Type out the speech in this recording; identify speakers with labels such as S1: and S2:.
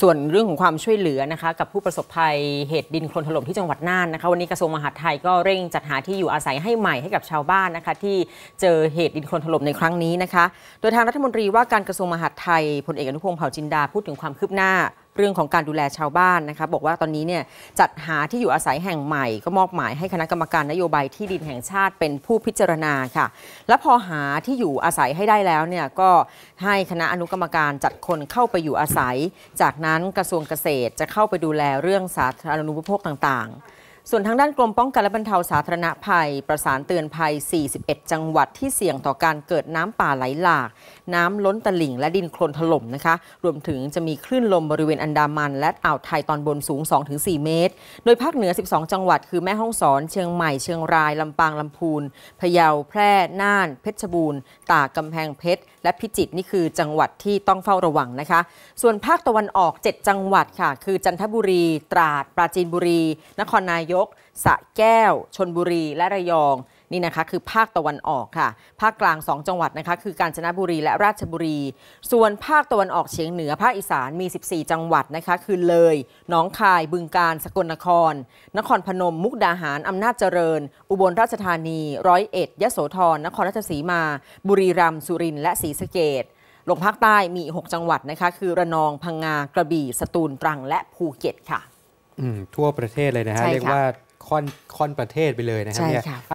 S1: ส่วนเรื่องของความช่วยเหลือนะคะกับผู้ประสบภัยเหตุดินโคลนถล่มที่จังหวัดน่านนะคะวันนี้กระทรวงมหาดไทยก็เร่งจัดหาที่อยู่อาศัยให้ใหม่ให้กับชาวบ้านนะคะที่เจอเหตุดินโคลนถล่มในครั้งนี้นะคะโดยทางรัฐมนตรีว่าการกระทรวงมหาดไทยพลเอกอนุพงศ์เผ่าจินดาพูดถึงความคืบหน้าเรื่องของการดูแลชาวบ้านนะคะบอกว่าตอนนี้เนี่ยจัดหาที่อยู่อาศัยแห่งใหม่ก็มอบหมายให้คณะกรรมการนโยบายที่ดินแห่งชาติเป็นผู้พิจารณาค่ะ และพอหาที่อยู่อาศัยให้ได้แล้วเนี่ยก็ให้คณะอนุกรรมการจัดคนเข้าไปอยู่อาศัย จากนั้นกระทรวงเกษตรจะเข้าไปดูแลเรื่องสาธารณูปโภคต่าง ๆส่วนทางด้านกรมป้องกันและบรรเทา สาธารณภัยประสานเตือนภัย 41 จังหวัดที่เสี่ยงต่อการเกิดน้ำป่าไหลหลาก น้ำล้นตลิ่งและดินโคลนถล่มนะคะ รวมถึงจะมีคลื่นลมบริเวณอันดามัน และอ่าวไทยตอนบนสูง 2-4 เมตร โดยภาคเหนือ 12 จังหวัด คือแม่ฮ่องสอน เชียงใหม่ เชียงราย ลำปาง ลำพูน พะเยา แพร่ น่าน เพชรบูรณ์ ตาก กำแพงเพชร และพิจิตรนี่คือจังหวัดที่ต้องเฝ้าระวังนะคะ ส่วนภาคตะวันออก 7 จังหวัดค่ะ คือ จันทบุรี ตราด ปราจีนบุรี นครนายกกสะแก้ว ชนบุรีและระยองนี่นะคะ คือภาคตะวันออกค่ะ ภาคกลาง 2 จังหวัดนะคะ คือกาญจนบุรีและราชบุรี ส่วนภาคตะวันออกเฉียงเหนือภาคอีสานมี 14 จังหวัดนะคะ คือเลยหนองคาย บึงกาฬสกลนคร นครพนม มุกดาหาร อำนาจเจริญ อุบลราชธานี ร้อยเอ็ดยโสธรนครราชสีมา บุรีรัมย์สุรินทร์และศรีสะเกดลงภาคใต้มี 6 จังหวัดนะคะ คือระนองพังงากระบี่ สตูลตรัง และภูเก็ตค่ะทั่วประเทศเลยนะฮะเรียกว่าค่อนค่อนประเทศไปเลยนะครับเนี่ย